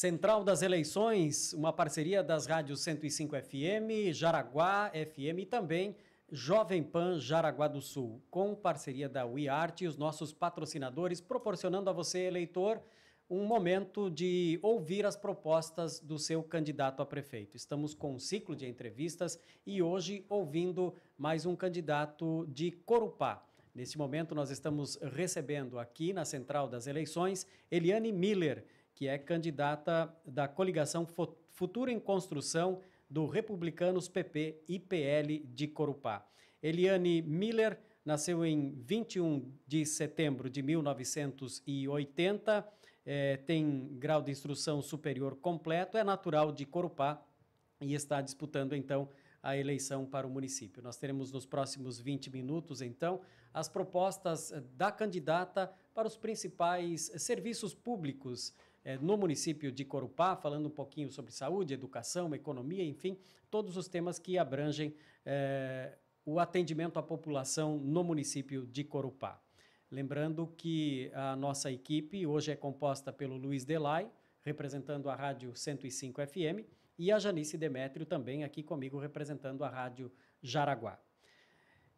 Central das Eleições, uma parceria das rádios 105 FM, Jaraguá FM e também Jovem Pan Jaraguá do Sul, com parceria da WeArt e os nossos patrocinadores, proporcionando a você, eleitor, um momento de ouvir as propostas do seu candidato a prefeito. Estamos com um ciclo de entrevistas e hoje ouvindo mais um candidato de Corupá. Neste momento, nós estamos recebendo aqui na Central das Eleições Eliane Miller que é candidata da coligação Futuro em Construção do Republicanos PP e de Corupá. Eliane Miller nasceu em 21 de setembro de 1980, é, eh, tem grau de instrução superior completo, é natural de Corupá e está disputando então a eleição para o município. Nós teremos nos próximos 20 minutos, então, as propostas eh, da candidata para os principais serviços públicos eh, no município de Corupá, falando um pouquinho sobre saúde, educação, economia, enfim, todos os temas que abrangem eh, o atendimento à população no município de Corupá. Lembrando que a nossa equipe hoje é composta pelo Luiz Delay, representando a Rádio 105 FM, e a Janice Demétrio também aqui comigo representando a Rádio Jaraguá.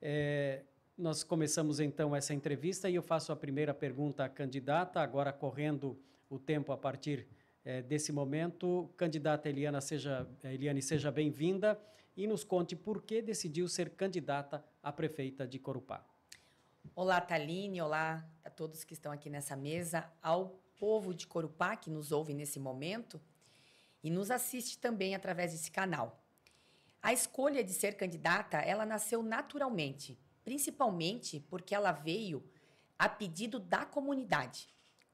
É, nós começamos então essa entrevista e eu faço a primeira pergunta à candidata, agora correndo o tempo a partir é, desse momento. Candidata Eliana, seja, eh, Eliane, seja bem-vinda e nos conte por que decidiu ser candidata a prefeita de Corupá. Olá, Taline, olá a todos que estão aqui nessa mesa, ao povo de Corupá que nos ouve nesse momento e nos assiste também através desse canal. A escolha de ser candidata, ela nasceu naturalmente principalmente porque ela veio a pedido da comunidade.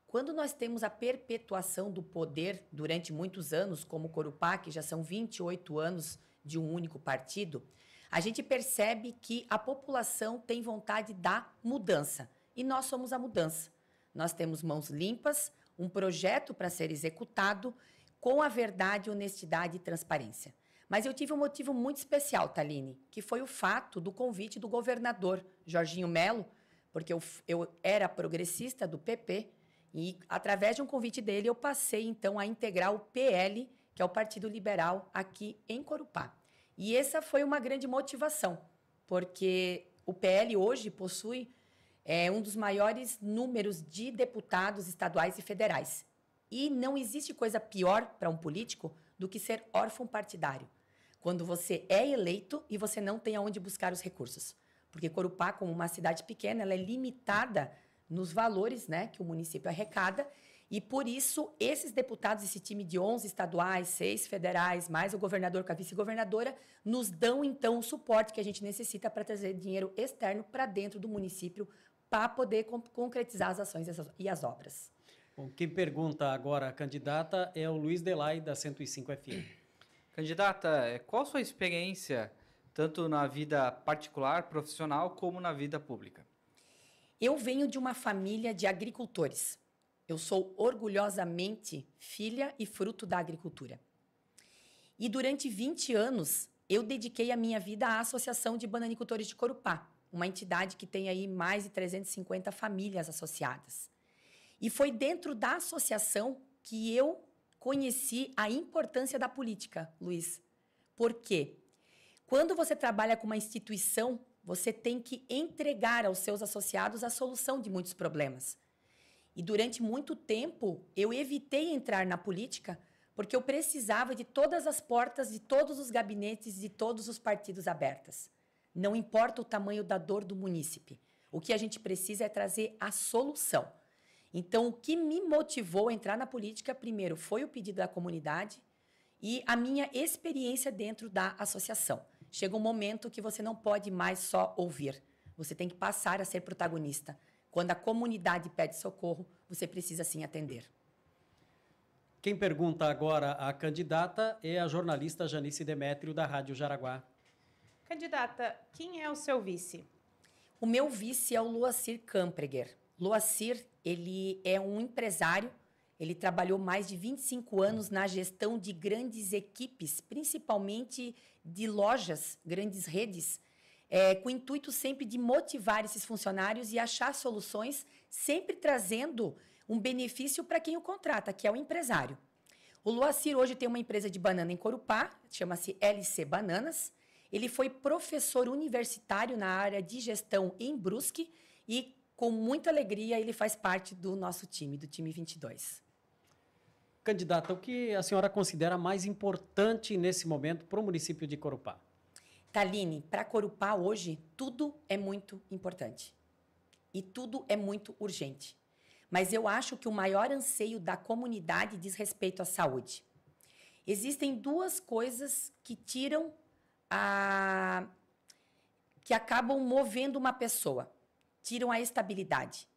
Quando nós temos a perpetuação do poder durante muitos anos, como o Corupá, que já são 28 anos de um único partido, a gente percebe que a população tem vontade da mudança. E nós somos a mudança. Nós temos mãos limpas, um projeto para ser executado com a verdade, honestidade e transparência. Mas eu tive um motivo muito especial, Taline, que foi o fato do convite do governador Jorginho Melo, porque eu, eu era progressista do PP, e através de um convite dele eu passei então a integrar o PL, que é o Partido Liberal aqui em Corupá. E essa foi uma grande motivação, porque o PL hoje possui é, um dos maiores números de deputados estaduais e federais. E não existe coisa pior para um político do que ser órfão partidário quando você é eleito e você não tem aonde buscar os recursos. Porque Corupá, como uma cidade pequena, ela é limitada nos valores né, que o município arrecada. E por isso, esses deputados, esse time de 11 estaduais, 6 federais, mais o governador com a vice-governadora, nos dão então o suporte que a gente necessita para trazer dinheiro externo para dentro do município para poder concretizar as ações e as obras. Bom, quem pergunta agora a candidata é o Luiz Delay, da 105 FM. Candidata, eh, qual a sua experiência tanto na vida particular, profissional, como na vida pública? Eu venho de uma família de agricultores. Eu sou orgulhosamente filha e fruto da agricultura. E durante 20 anos, eu dediquei a minha vida à Associação de Bananicultores de Corupá, uma entidade que tem aí mais de 350 famílias associadas. E foi dentro da associação que eu conheci a importância da política, Luiz. Por quê? Quando você trabalha com uma instituição, você tem que entregar aos seus associados a solução de muitos problemas. E durante muito tempo, eu evitei entrar na política porque eu precisava de todas as portas, de todos os gabinetes, de todos os partidos abertas. Não importa o tamanho da dor do munícipe. O que a gente precisa é trazer a solução. Então, o que me motivou a entrar na política, primeiro, foi o pedido da comunidade e a minha experiência dentro da associação. Chega um momento que você não pode mais só ouvir, você tem que passar a ser protagonista. Quando a comunidade pede socorro, você precisa sim atender. Quem pergunta agora a candidata é a jornalista Janice Demétrio, da Rádio Jaraguá. Candidata, quem é o seu vice? O meu vice é o Luacir Kampreger. Loacir, ele é um empresário, ele trabalhou mais de 25 anos na gestão de grandes equipes, principalmente de lojas, grandes redes, é, com o intuito sempre de motivar esses funcionários e achar soluções, sempre trazendo um benefício para quem o contrata, que é o empresário. O Loacir hoje tem uma empresa de banana em Corupá, chama-se LC Bananas. Ele foi professor universitário na área de gestão em Brusque e com muita alegria, ele faz parte do nosso time, do time 22. Candidata, o que a senhora considera mais importante nesse momento para o município de Corupá? Taline, para Corupá hoje, tudo é muito importante. E tudo é muito urgente. Mas eu acho que o maior anseio da comunidade diz respeito à saúde. Existem duas coisas que tiram a. que acabam movendo uma pessoa tiram a estabilidade.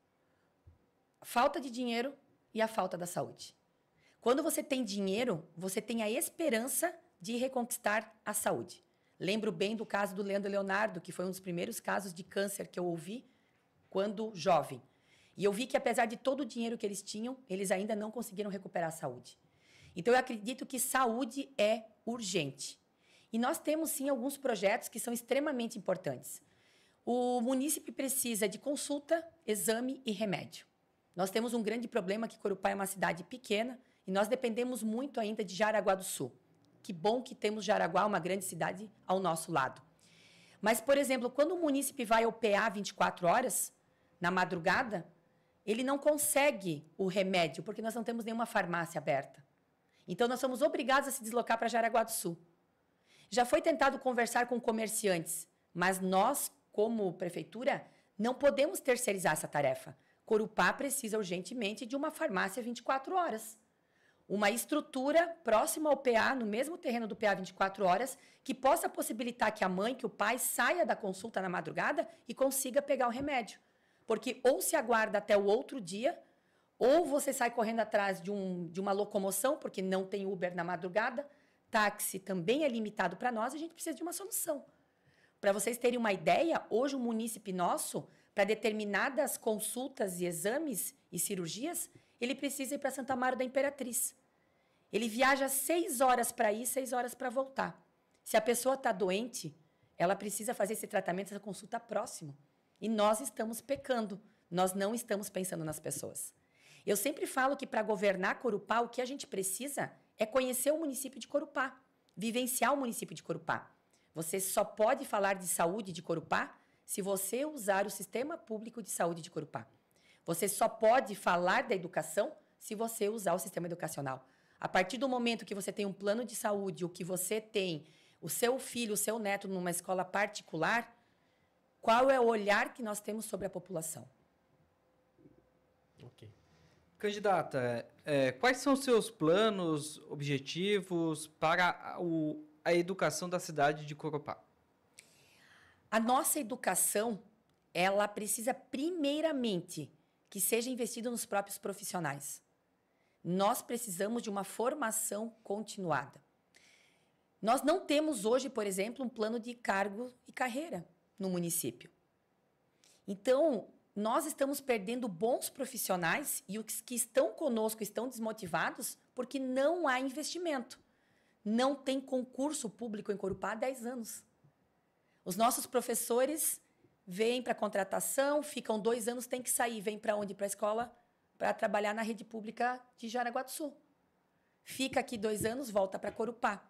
falta de dinheiro e a falta da saúde. Quando você tem dinheiro, você tem a esperança de reconquistar a saúde. Lembro bem do caso do Leandro Leonardo, que foi um dos primeiros casos de câncer que eu ouvi quando jovem. E eu vi que, apesar de todo o dinheiro que eles tinham, eles ainda não conseguiram recuperar a saúde. Então, eu acredito que saúde é urgente. E nós temos, sim, alguns projetos que são extremamente importantes. O munícipe precisa de consulta, exame e remédio. Nós temos um grande problema que Corupá é uma cidade pequena e nós dependemos muito ainda de Jaraguá do Sul. Que bom que temos Jaraguá, uma grande cidade, ao nosso lado. Mas, por exemplo, quando o munícipe vai ao PA 24 horas, na madrugada, ele não consegue o remédio, porque nós não temos nenhuma farmácia aberta. Então, nós somos obrigados a se deslocar para Jaraguá do Sul. Já foi tentado conversar com comerciantes, mas nós, como prefeitura, não podemos terceirizar essa tarefa. Corupá precisa urgentemente de uma farmácia 24 horas. Uma estrutura próxima ao PA, no mesmo terreno do PA 24 horas, que possa possibilitar que a mãe, que o pai saia da consulta na madrugada e consiga pegar o remédio. Porque ou se aguarda até o outro dia, ou você sai correndo atrás de, um, de uma locomoção, porque não tem Uber na madrugada, táxi também é limitado para nós, a gente precisa de uma solução. Para vocês terem uma ideia, hoje o munícipe nosso, para determinadas consultas e exames e cirurgias, ele precisa ir para Santa Maria da Imperatriz. Ele viaja seis horas para ir, seis horas para voltar. Se a pessoa está doente, ela precisa fazer esse tratamento, essa consulta próximo. E nós estamos pecando. Nós não estamos pensando nas pessoas. Eu sempre falo que para governar Corupá, o que a gente precisa é conhecer o município de Corupá, vivenciar o município de Corupá. Você só pode falar de saúde de Corupá se você usar o sistema público de saúde de Corupá. Você só pode falar da educação se você usar o sistema educacional. A partir do momento que você tem um plano de saúde, o que você tem, o seu filho, o seu neto numa escola particular, qual é o olhar que nós temos sobre a população? Ok. Candidata, é, é quais são seus planos, objetivos para o a educação da cidade de Coropá? A nossa educação, ela precisa primeiramente que seja investido nos próprios profissionais. Nós precisamos de uma formação continuada. Nós não temos hoje, por exemplo, um plano de cargo e carreira no município. Então, nós estamos perdendo bons profissionais e os que estão conosco estão desmotivados porque não há investimento não tem concurso público em Corupá há 10 anos. Os nossos professores vêm para contratação, ficam dois anos, tem que sair. Vem para onde? Para a escola? Para trabalhar na rede pública de Jaraguá do Sul. Fica aqui dois anos, volta para Corupá.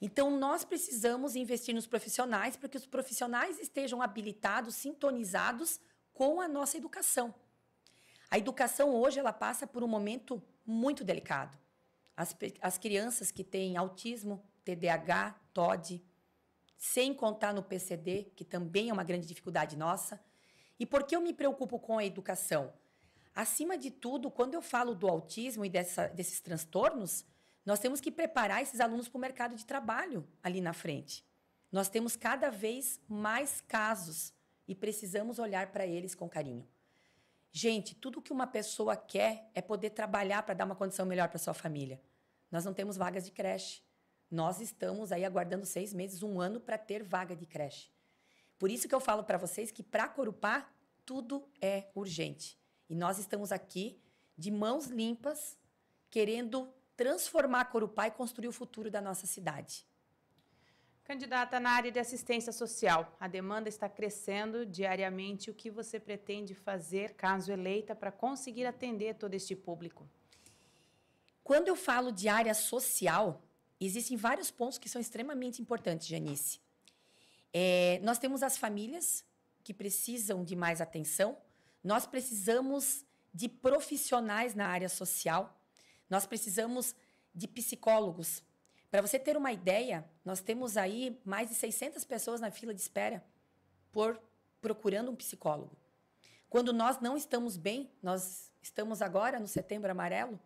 Então, nós precisamos investir nos profissionais para que os profissionais estejam habilitados, sintonizados com a nossa educação. A educação hoje ela passa por um momento muito delicado as, as crianças que têm autismo, TDAH, TOD, sem contar no PCD, que também é uma grande dificuldade nossa. E por que eu me preocupo com a educação? Acima de tudo, quando eu falo do autismo e dessa, desses transtornos, nós temos que preparar esses alunos para o mercado de trabalho ali na frente. Nós temos cada vez mais casos e precisamos olhar para eles com carinho. Gente, tudo que uma pessoa quer é poder trabalhar para dar uma condição melhor para sua família. Nós não temos vagas de creche. Nós estamos aí aguardando seis meses, um ano para ter vaga de creche. Por isso que eu falo para vocês que para Corupá tudo é urgente. E nós estamos aqui de mãos limpas, querendo transformar Corupá e construir o futuro da nossa cidade. Candidata na área de assistência social, a demanda está crescendo diariamente. O que você pretende fazer, caso eleita, para conseguir atender todo este público? Quando eu falo de área social, existem vários pontos que são extremamente importantes, Janice. É, nós temos as famílias que precisam de mais atenção, nós precisamos de profissionais na área social, nós precisamos de psicólogos, para você ter uma ideia, nós temos aí mais de 600 pessoas na fila de espera por procurando um psicólogo. Quando nós não estamos bem, nós estamos agora no Setembro Amarelo,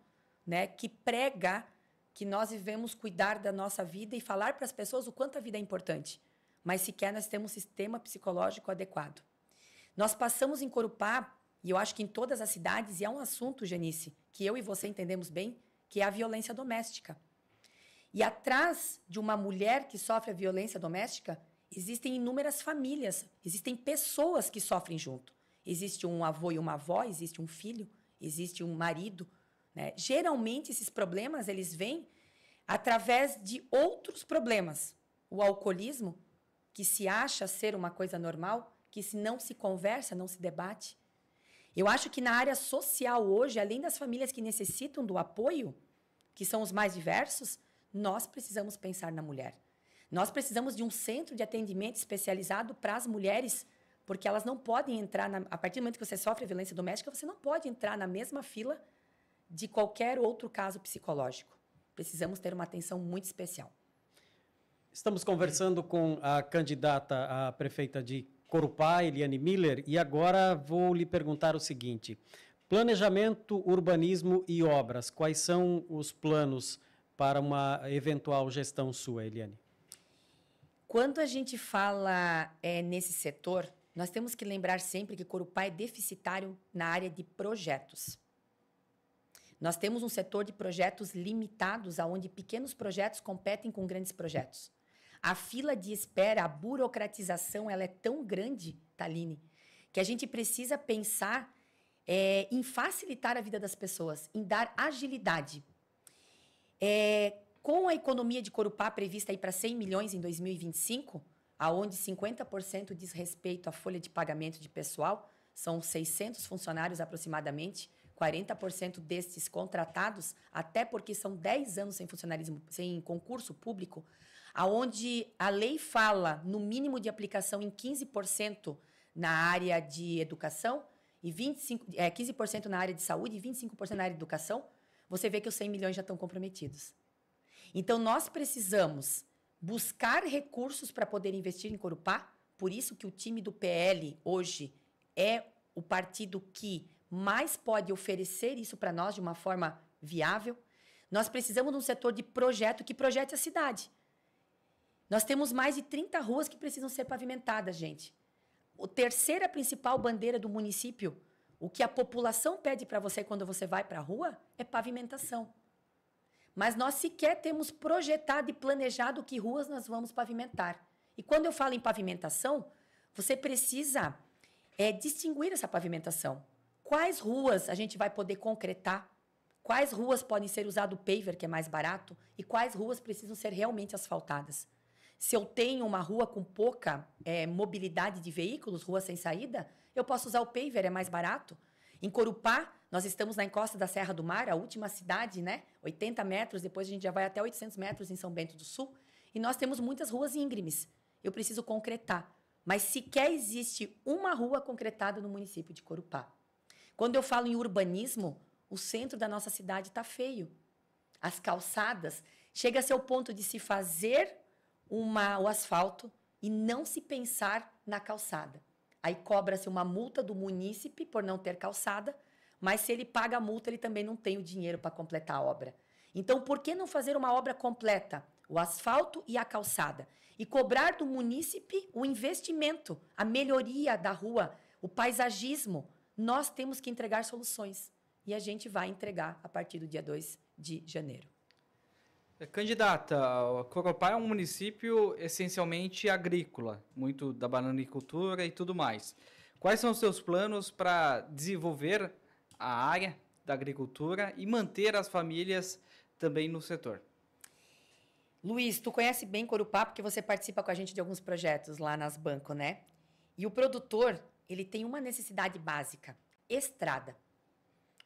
né, que prega que nós devemos cuidar da nossa vida e falar para as pessoas o quanto a vida é importante. Mas sequer nós temos um sistema psicológico adequado. Nós passamos em Corupá, e eu acho que em todas as cidades, e é um assunto, Janice, que eu e você entendemos bem, que é a violência doméstica. E atrás de uma mulher que sofre a violência doméstica, existem inúmeras famílias, existem pessoas que sofrem junto. Existe um avô e uma avó, existe um filho, existe um marido. Né? Geralmente, esses problemas eles vêm através de outros problemas. O alcoolismo, que se acha ser uma coisa normal, que se não se conversa, não se debate. Eu acho que na área social hoje, além das famílias que necessitam do apoio, que são os mais diversos, nós precisamos pensar na mulher. Nós precisamos de um centro de atendimento especializado para as mulheres, porque elas não podem entrar, na, a partir do momento que você sofre violência doméstica, você não pode entrar na mesma fila de qualquer outro caso psicológico. Precisamos ter uma atenção muito especial. Estamos conversando com a candidata à prefeita de Corupá, Eliane Miller, e agora vou lhe perguntar o seguinte: planejamento, urbanismo e obras, quais são os planos para uma eventual gestão sua, Eliane? Quando a gente fala é, nesse setor, nós temos que lembrar sempre que Corupá é deficitário na área de projetos. Nós temos um setor de projetos limitados, aonde pequenos projetos competem com grandes projetos. A fila de espera, a burocratização, ela é tão grande, Taline, que a gente precisa pensar é, em facilitar a vida das pessoas, em dar agilidade. É, com a economia de Corupá prevista para 100 milhões em 2025, aonde 50% diz respeito à folha de pagamento de pessoal, são 600 funcionários aproximadamente, 40% destes contratados, até porque são 10 anos sem funcionalismo, sem concurso público, aonde a lei fala no mínimo de aplicação em 15% na área de educação e 25, é, 15% na área de saúde e 25% na área de educação você vê que os 100 milhões já estão comprometidos. Então, nós precisamos buscar recursos para poder investir em Corupá. Por isso que o time do PL hoje é o partido que mais pode oferecer isso para nós de uma forma viável. Nós precisamos de um setor de projeto que projete a cidade. Nós temos mais de 30 ruas que precisam ser pavimentadas, gente. A terceira principal bandeira do município o que a população pede para você quando você vai para a rua é pavimentação. Mas nós sequer temos projetado e planejado que ruas nós vamos pavimentar. E quando eu falo em pavimentação, você precisa é, distinguir essa pavimentação. Quais ruas a gente vai poder concretar? Quais ruas podem ser usado o paver, que é mais barato? E quais ruas precisam ser realmente asfaltadas? Se eu tenho uma rua com pouca é, mobilidade de veículos, rua sem saída, eu posso usar o paver, é mais barato. Em Corupá, nós estamos na encosta da Serra do Mar, a última cidade, né? 80 metros, depois a gente já vai até 800 metros em São Bento do Sul. E nós temos muitas ruas íngremes. Eu preciso concretar. Mas sequer existe uma rua concretada no município de Corupá. Quando eu falo em urbanismo, o centro da nossa cidade está feio. As calçadas chega a ser o ponto de se fazer uma, o asfalto e não se pensar na calçada. Aí cobra-se uma multa do munícipe por não ter calçada, mas se ele paga a multa, ele também não tem o dinheiro para completar a obra. Então, por que não fazer uma obra completa? O asfalto e a calçada. E cobrar do munícipe o investimento, a melhoria da rua, o paisagismo. Nós temos que entregar soluções. E a gente vai entregar a partir do dia 2 de janeiro. É, candidata, Coropá é um município essencialmente agrícola, muito da bananicultura e tudo mais. Quais são os seus planos para desenvolver a área da agricultura e manter as famílias também no setor? Luiz, tu conhece bem Corupá porque você participa com a gente de alguns projetos lá nas bancos, né? E o produtor, ele tem uma necessidade básica: estrada.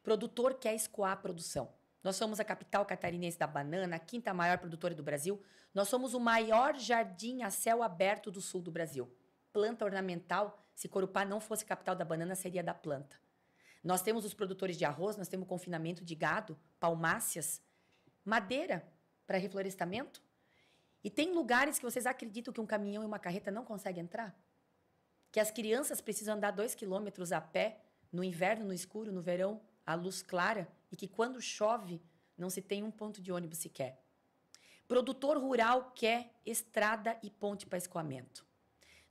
O produtor quer escoar a produção. Nós somos a capital catarinense da banana, a quinta maior produtora do Brasil. Nós somos o maior jardim a céu aberto do sul do Brasil. Planta ornamental, se Corupá não fosse capital da banana, seria da planta. Nós temos os produtores de arroz, nós temos confinamento de gado, palmácias, madeira para reflorestamento. E tem lugares que vocês acreditam que um caminhão e uma carreta não conseguem entrar? Que as crianças precisam andar dois quilômetros a pé no inverno, no escuro, no verão, a luz clara e que quando chove não se tem um ponto de ônibus sequer. Produtor rural quer estrada e ponte para escoamento.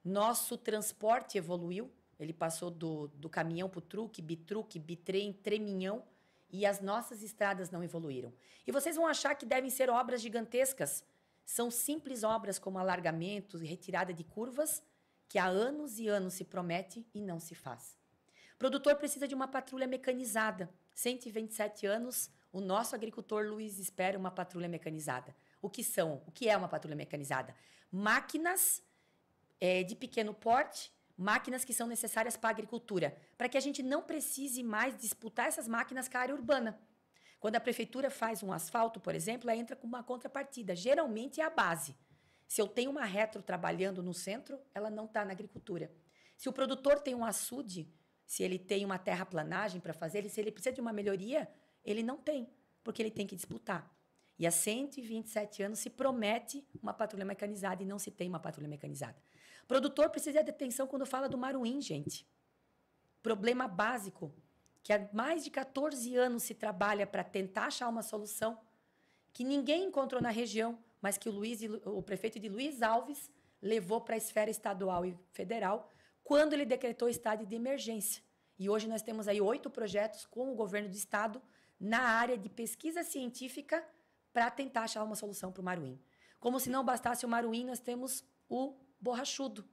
Nosso transporte evoluiu, ele passou do, do caminhão para o truque, bitruque, bitrem, treminhão, e as nossas estradas não evoluíram. E vocês vão achar que devem ser obras gigantescas. São simples obras como alargamento e retirada de curvas, que há anos e anos se promete e não se faz. Produtor precisa de uma patrulha mecanizada. 127 anos, o nosso agricultor Luiz espera uma patrulha mecanizada. O que são? O que é uma patrulha mecanizada? Máquinas é, de pequeno porte, máquinas que são necessárias para a agricultura, para que a gente não precise mais disputar essas máquinas com a área urbana. Quando a prefeitura faz um asfalto, por exemplo, ela entra com uma contrapartida. Geralmente é a base. Se eu tenho uma retro trabalhando no centro, ela não está na agricultura. Se o produtor tem um açude, se ele tem uma terraplanagem para fazer, se ele precisa de uma melhoria, ele não tem, porque ele tem que disputar. E há 127 anos se promete uma patrulha mecanizada e não se tem uma patrulha mecanizada. produtor precisa de atenção quando fala do Maruim, gente. Problema básico, que há mais de 14 anos se trabalha para tentar achar uma solução, que ninguém encontrou na região, mas que o, Luiz, o prefeito de Luiz Alves levou para a esfera estadual e federal quando ele decretou estado de emergência. E hoje nós temos aí oito projetos com o governo do estado na área de pesquisa científica para tentar achar uma solução para o Maruim. Como se não bastasse o Maruim, nós temos o borrachudo,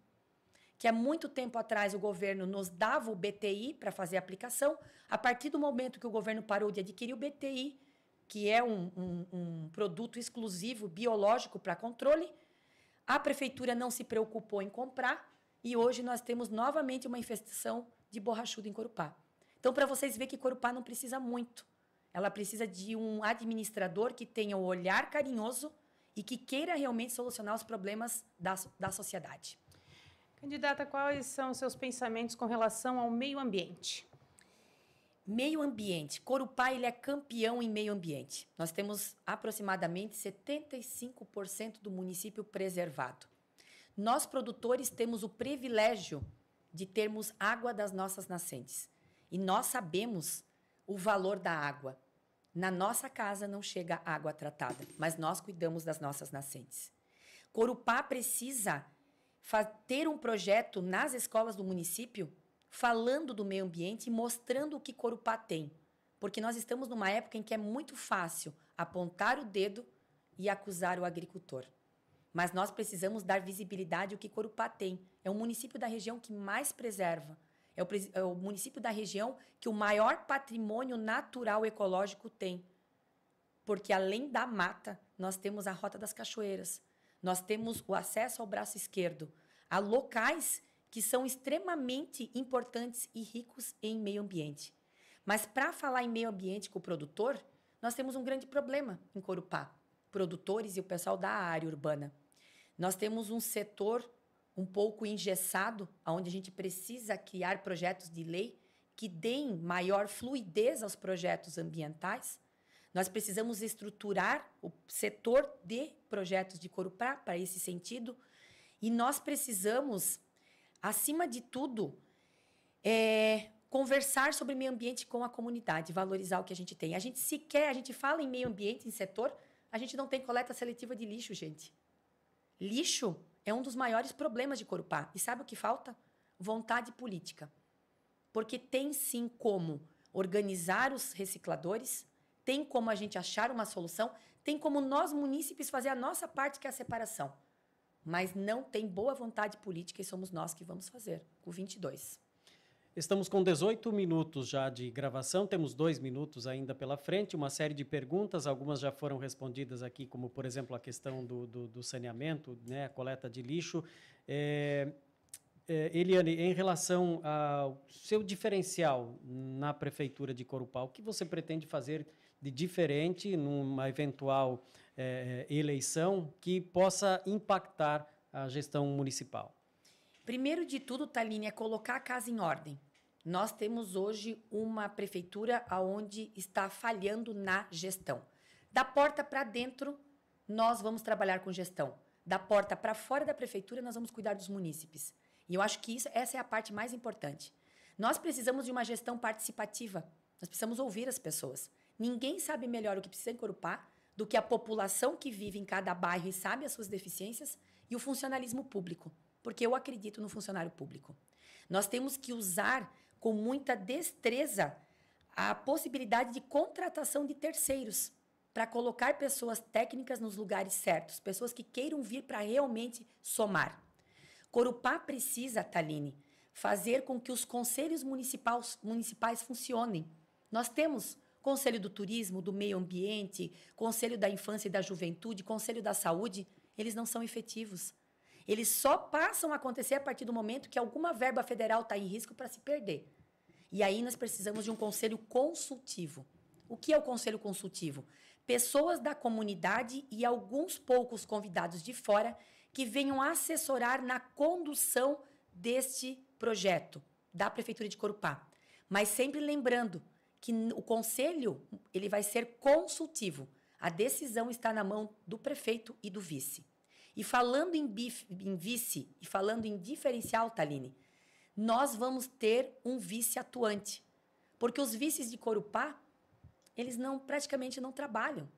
que há muito tempo atrás o governo nos dava o BTI para fazer a aplicação. A partir do momento que o governo parou de adquirir o BTI, que é um, um, um produto exclusivo biológico para controle, a prefeitura não se preocupou em comprar e hoje nós temos novamente uma infestação de borrachudo em Corupá. Então, para vocês verem que Corupá não precisa muito. Ela precisa de um administrador que tenha o um olhar carinhoso e que queira realmente solucionar os problemas da, da sociedade. Candidata, quais são os seus pensamentos com relação ao meio ambiente? Meio ambiente. Corupá ele é campeão em meio ambiente. Nós temos aproximadamente 75% do município preservado. Nós, produtores, temos o privilégio de termos água das nossas nascentes. E nós sabemos o valor da água. Na nossa casa não chega água tratada, mas nós cuidamos das nossas nascentes. Corupá precisa ter um projeto nas escolas do município falando do meio ambiente e mostrando o que Corupá tem. Porque nós estamos numa época em que é muito fácil apontar o dedo e acusar o agricultor. Mas nós precisamos dar visibilidade ao que Corupá tem. É o município da região que mais preserva. É o, é o município da região que o maior patrimônio natural ecológico tem. Porque além da mata, nós temos a Rota das Cachoeiras. Nós temos o acesso ao braço esquerdo. Há locais que são extremamente importantes e ricos em meio ambiente. Mas para falar em meio ambiente com o produtor, nós temos um grande problema em Corupá, produtores e o pessoal da área urbana. Nós temos um setor um pouco engessado, onde a gente precisa criar projetos de lei que deem maior fluidez aos projetos ambientais. Nós precisamos estruturar o setor de projetos de Corupá para esse sentido. E nós precisamos, acima de tudo, é, conversar sobre meio ambiente com a comunidade, valorizar o que a gente tem. A gente sequer, a gente fala em meio ambiente, em setor, a gente não tem coleta seletiva de lixo, gente. Lixo é um dos maiores problemas de Corupá. E sabe o que falta? Vontade política. Porque tem sim como organizar os recicladores, tem como a gente achar uma solução, tem como nós munícipes fazer a nossa parte que é a separação. Mas não tem boa vontade política e somos nós que vamos fazer, o 22. Estamos com 18 minutos já de gravação, temos dois minutos ainda pela frente, uma série de perguntas, algumas já foram respondidas aqui, como, por exemplo, a questão do, do, do saneamento, né, a coleta de lixo. É, é, Eliane, em relação ao seu diferencial na Prefeitura de Corupá, o que você pretende fazer de diferente numa eventual é, é eleição que possa impactar a gestão municipal? Primeiro de tudo, Taline, é colocar a casa em ordem. Nós temos hoje uma prefeitura aonde está falhando na gestão. Da porta para dentro, nós vamos trabalhar com gestão. Da porta para fora da prefeitura, nós vamos cuidar dos munícipes. E eu acho que isso, essa é a parte mais importante. Nós precisamos de uma gestão participativa. Nós precisamos ouvir as pessoas. Ninguém sabe melhor o que precisa encorupar do que a população que vive em cada bairro e sabe as suas deficiências e o funcionalismo público. Porque eu acredito no funcionário público. Nós temos que usar com muita destreza a possibilidade de contratação de terceiros para colocar pessoas técnicas nos lugares certos, pessoas que queiram vir para realmente somar. Corupá precisa, Taline, fazer com que os conselhos municipais, municipais funcionem. Nós temos Conselho do Turismo, do Meio Ambiente, Conselho da Infância e da Juventude, Conselho da Saúde, eles não são efetivos. Eles só passam a acontecer a partir do momento que alguma verba federal está em risco para se perder. E aí nós precisamos de um conselho consultivo. O que é o conselho consultivo? Pessoas da comunidade e alguns poucos convidados de fora que venham assessorar na condução deste projeto da prefeitura de Corupá. Mas sempre lembrando que o conselho ele vai ser consultivo. A decisão está na mão do prefeito e do vice. E falando em, bif, em vice e falando em diferencial, Taline, nós vamos ter um vice atuante. Porque os vices de Corupá, eles não praticamente não trabalham.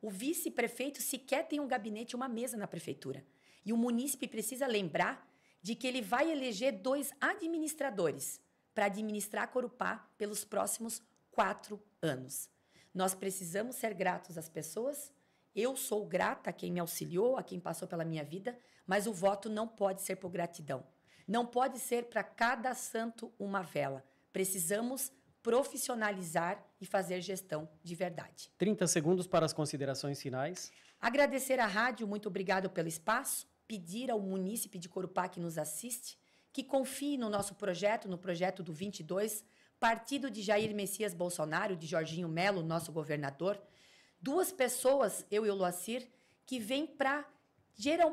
O vice-prefeito sequer tem um gabinete, uma mesa na prefeitura. E o munícipe precisa lembrar de que ele vai eleger dois administradores para administrar Corupá pelos próximos quatro anos. Nós precisamos ser gratos às pessoas eu sou grata a quem me auxiliou, a quem passou pela minha vida, mas o voto não pode ser por gratidão. Não pode ser para cada santo uma vela. Precisamos profissionalizar e fazer gestão de verdade. 30 segundos para as considerações finais. Agradecer à rádio, muito obrigado pelo espaço. Pedir ao munícipe de Corupá que nos assiste que confie no nosso projeto, no projeto do 22, partido de Jair Messias Bolsonaro, de Jorginho Melo, nosso governador, duas pessoas, eu e o Loacir, que vêm para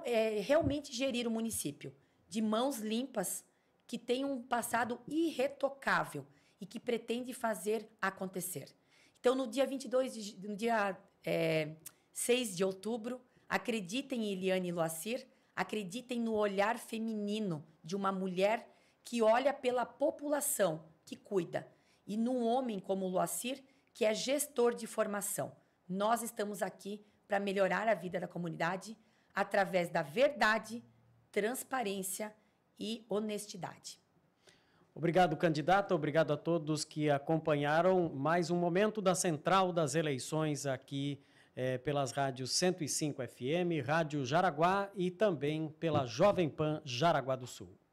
é, realmente gerir o município, de mãos limpas, que tem um passado irretocável e que pretende fazer acontecer. Então, no dia 22, de, no dia é, 6 de outubro, acreditem em Eliane Loacir, acreditem no olhar feminino de uma mulher que olha pela população, que cuida, e num homem como o Loacir, que é gestor de formação. Nós estamos aqui para melhorar a vida da comunidade através da verdade, transparência e honestidade. Obrigado, candidato. Obrigado a todos que acompanharam mais um momento da Central das Eleições aqui eh, pelas rádios 105 FM, Rádio Jaraguá e também pela Jovem Pan Jaraguá do Sul.